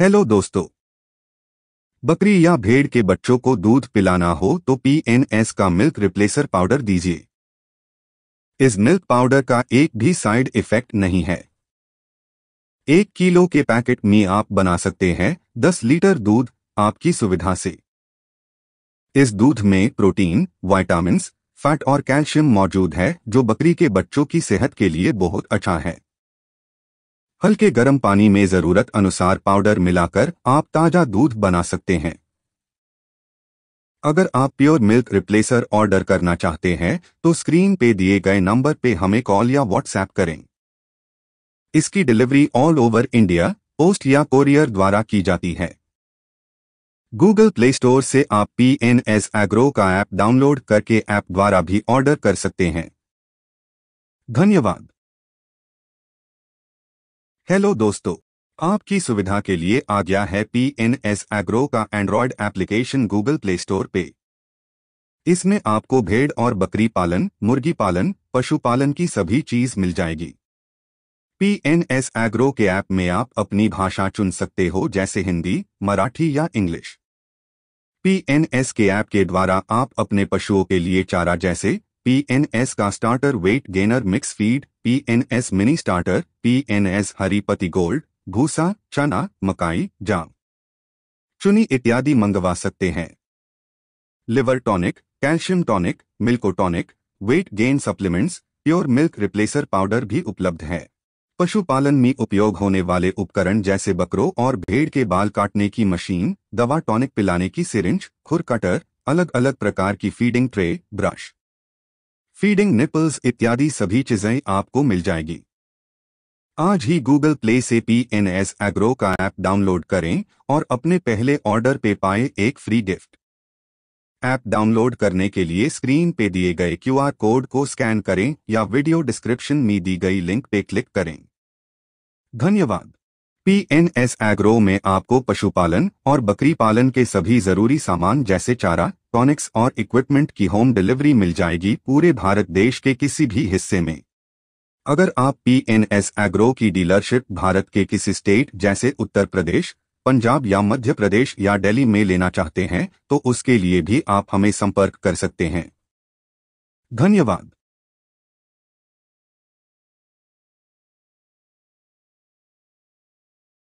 hello दोस्तों बकरी या भेड़ के बच्चों को दूध पिलाना हो तो पीएनएस का मिल्क रिप्लेसर पाउडर दीजिए इस मिल्क पाउडर का एक भी साइड इफेक्ट नहीं है एक किलो के पैकेट में आप बना सकते हैं दस लीटर दूध आपकी सुविधा से इस दूध में प्रोटीन वाइटामिन फैट और कैल्शियम मौजूद है जो बकरी के बच्चों की सेहत के लिए बहुत अच्छा है हल्के गर्म पानी में जरूरत अनुसार पाउडर मिलाकर आप ताज़ा दूध बना सकते हैं अगर आप प्योर मिल्क रिप्लेसर ऑर्डर करना चाहते हैं तो स्क्रीन पे दिए गए नंबर पे हमें कॉल या व्हाट्सएप करें इसकी delivery all over India post या कोरियर द्वारा की जाती है गूगल प्ले स्टोर से आप पी एन एस एग्रो का ऐप डाउनलोड करके ऐप द्वारा भी ऑर्डर कर सकते हैं धन्यवाद हेलो दोस्तों आपकी सुविधा के लिए आ गया है पी एन एस एग्रो का Android application Google Play Store पे इसमें आपको भेड़ और बकरी पालन मुर्गी पालन पशुपालन की सभी चीज मिल जाएगी पी एन एस एग्रो के ऐप में आप अपनी भाषा चुन सकते हो जैसे हिंदी मराठी या इंग्लिश पी एन एस के ऐप के द्वारा आप अपने पशुओं के लिए चारा जैसे पी एन एस का starter weight gainer mix feed PNS mini starter PNS हरीपति गोल्ड भूसा चना मकाई जाम चुनी इत्यादि मंगवा सकते हैं liver tonic calcium tonic milkotonic weight gain supplements pure milk replacer powder भी उपलब्ध है पशुपालन में उपयोग होने वाले उपकरण जैसे बकरों और भेड़ के बाल काटने की मशीन दवा टॉनिक पिलाने की सिरिंज खुर कटर अलग अलग प्रकार की feeding tray brush feeding nipples इत्यादि सभी चीजें आपको मिल जाएगी आज ही गूगल प्ले से पी एन एस एग्रो का ऐप डाउनलोड करें और अपने पहले ऑर्डर पे पाए एक फ्री गिफ्ट ऐप डाउनलोड करने के लिए स्क्रीन पे दिए गए क्यूआर कोड को स्कैन करें या वीडियो डिस्क्रिप्शन में दी गई लिंक पे क्लिक करें धन्यवाद एस एग्रो में आपको पशुपालन और बकरी पालन के सभी जरूरी सामान जैसे चारा इलेक्ट्रॉनिक्स और इक्विपमेंट की होम डिलीवरी मिल जाएगी पूरे भारत देश के किसी भी हिस्से में अगर आप पीएनएस एग्रो की डीलरशिप भारत के किसी स्टेट जैसे उत्तर प्रदेश पंजाब या मध्य प्रदेश या दिल्ली में लेना चाहते हैं तो उसके लिए भी आप हमें संपर्क कर सकते हैं धन्यवाद